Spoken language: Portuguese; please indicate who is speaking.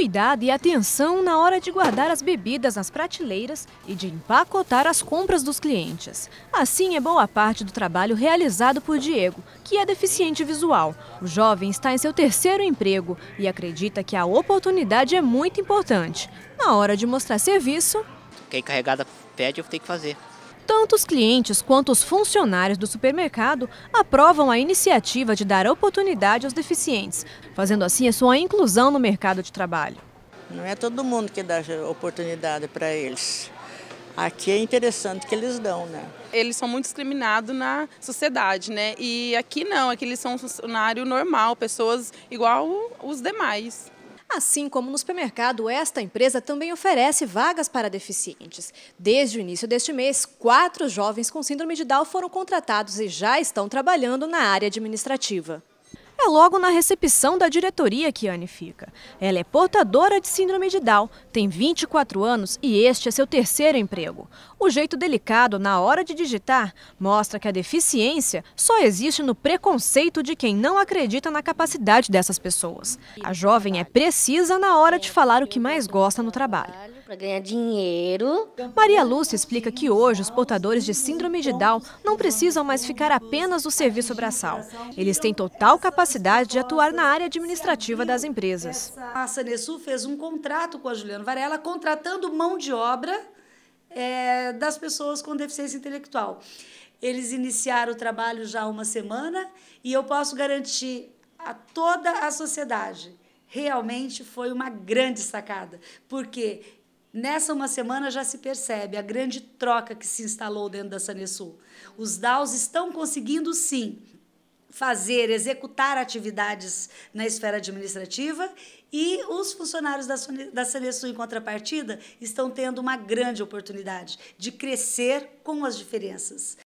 Speaker 1: cuidado e atenção na hora de guardar as bebidas nas prateleiras e de empacotar as compras dos clientes. Assim é boa parte do trabalho realizado por Diego, que é deficiente visual. O jovem está em seu terceiro emprego e acredita que a oportunidade é muito importante. Na hora de mostrar serviço. Quem carregada pede, eu tenho que fazer. Tanto os clientes quanto os funcionários do supermercado aprovam a iniciativa de dar oportunidade aos deficientes, fazendo assim a sua inclusão no mercado de trabalho.
Speaker 2: Não é todo mundo que dá oportunidade para eles. Aqui é interessante que eles dão, né? Eles são muito discriminados na sociedade,
Speaker 1: né? E aqui não, aqui eles são um funcionário normal, pessoas igual os demais. Assim como no supermercado, esta empresa também oferece vagas para deficientes. Desde o início deste mês, quatro jovens com síndrome de Down foram contratados e já estão trabalhando na área administrativa. É logo na recepção da diretoria que Anne fica. Ela é portadora de síndrome de Down, tem 24 anos e este é seu terceiro emprego. O jeito delicado na hora de digitar mostra que a deficiência só existe no preconceito de quem não acredita na capacidade dessas pessoas. A jovem é precisa na hora de falar o que mais gosta no trabalho
Speaker 2: para ganhar dinheiro.
Speaker 1: Maria Lúcia explica que hoje os portadores de síndrome de Down não precisam mais ficar apenas no serviço braçal. Eles têm total capacidade de atuar na área administrativa das empresas.
Speaker 2: A Sanessu fez um contrato com a Juliana Varela, contratando mão de obra é, das pessoas com deficiência intelectual. Eles iniciaram o trabalho já há uma semana e eu posso garantir a toda a sociedade realmente foi uma grande sacada, porque Nessa uma semana já se percebe a grande troca que se instalou dentro da Sanesul. Os DAOs estão conseguindo, sim, fazer, executar atividades na esfera administrativa e os funcionários da, Sanesul, em contrapartida, estão tendo uma grande oportunidade de crescer com as diferenças.